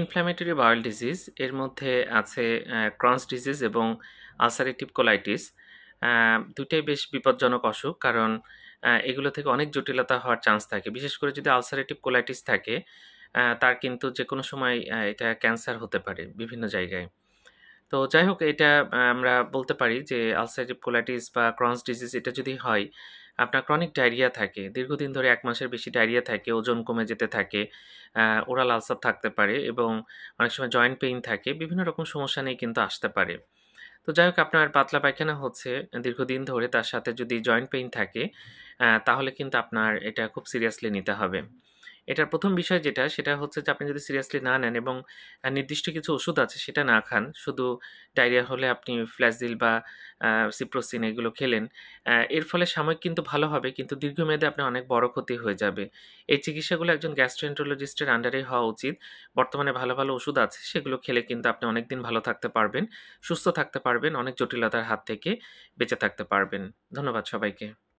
inflammatory বায়োল disease এর মধ্যে আছে ক্রন্স ডিজিজ এবং আলসারেটিভ কোলাইটিস দুটাই বেশ বিপজ্জনক অসুখ কারণ এগুলো থেকে অনেক জটিলতা হওয়ার চান্স থাকে বিশেষ করে যদি আলসারেটিভ কোলাইটিস থাকে তার কিন্তু যে কোনো সময় এটা ক্যান্সার হতে পারে বিভিন্ন জায়গায় তো যাই হোক এটা আমরা বলতে পারি যে আলসারেটিভ কোলাইটিস বা ক্রনস ডিজিজ এটা যদি হয় আপনার ক্রনিক ডায়রিয়া থাকে দীর্ঘদিন ধরে এক মাসের বেশি ডায়রিয়া থাকে ওজন কমে যেতে থাকে ওরাল আলসার থাকতে পারে এবং অনেক সময় জয়েন্ট পেইন থাকে বিভিন্ন রকম সমস্যা নিয়ে কিন্তু আসতে পারে তো যাই হোক আপনার পাতলা পায়খানা হচ্ছে দীর্ঘদিন ধরে তার সাথে যদি জয়েন্ট পেইন থাকে তাহলে কিন্তু আপনার এটা খুব সিরিয়াসলি নিতে হবে এটার প্রথম বিষয় যেটা সেটা হচ্ছে যে আপনি যদি সিরিয়াসলি না নেন এবং নির্দিষ্ট কিছু ওষুধ আছে সেটা না খান শুধু ডায়রিয়া হলে আপনি ফ্ল্যাসডিল বা সিপ্রোসিন এগুলো খেলেন এর ফলে সাময়িক কিন্তু ভালো হবে কিন্তু দীর্ঘমেয়াদে আপনার অনেক বড় ক্ষতি হয়ে যাবে এই চিকিৎসাগুলো একজন গ্যাস্ট্রোএন্ট্রোলজিস্টের আন্ডারে হওয়া উচিত বর্তমানে ভালো ভালো ওষুধ আছে সেগুলো খেলে কিন্তু আপনি অনেক দিন ভালো থাকতে পারবেন সুস্থ থাকতে পারবেন অনেক জটিলতার হাত থেকে বেঁচে থাকতে পারবেন ধন্যবাদ সবাইকে